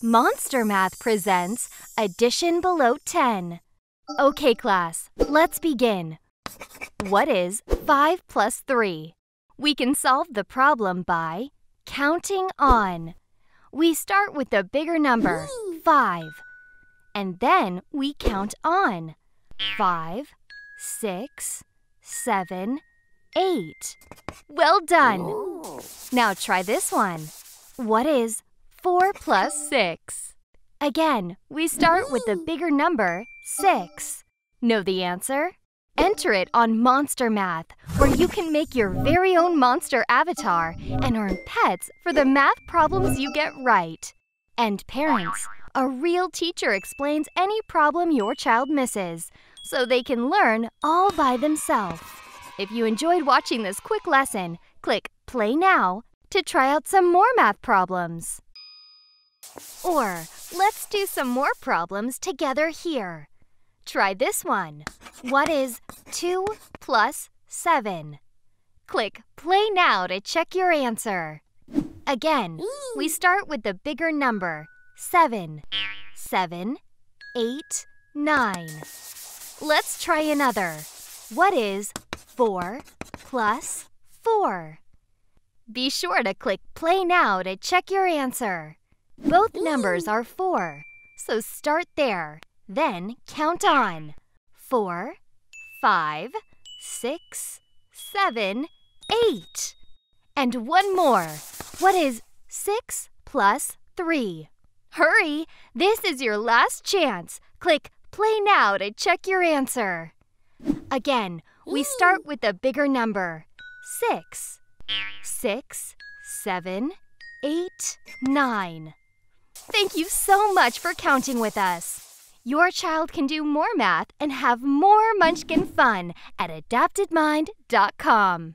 Monster Math presents Addition Below 10. Okay, class, let's begin. What is 5 plus 3? We can solve the problem by counting on. We start with the bigger number, 5, and then we count on. 5, 6, 7, 8. Well done! Now try this one. What is 4 plus 6. Again, we start with the bigger number, 6. Know the answer? Enter it on Monster Math, where you can make your very own monster avatar and earn pets for the math problems you get right. And parents, a real teacher explains any problem your child misses, so they can learn all by themselves. If you enjoyed watching this quick lesson, click Play Now to try out some more math problems. Or let's do some more problems together here. Try this one. What is 2 plus 7? Click Play Now to check your answer. Again, we start with the bigger number, 7. 7, 8, 9. Let's try another. What is 4 plus 4? Be sure to click Play Now to check your answer. Both numbers are four, so start there. Then count on. Four, five, six, seven, eight. And one more. What is six plus three? Hurry! This is your last chance. Click play now to check your answer. Again, we start with the bigger number. Six, six, seven, eight, nine. Thank you so much for counting with us. Your child can do more math and have more munchkin fun at adaptedmind.com.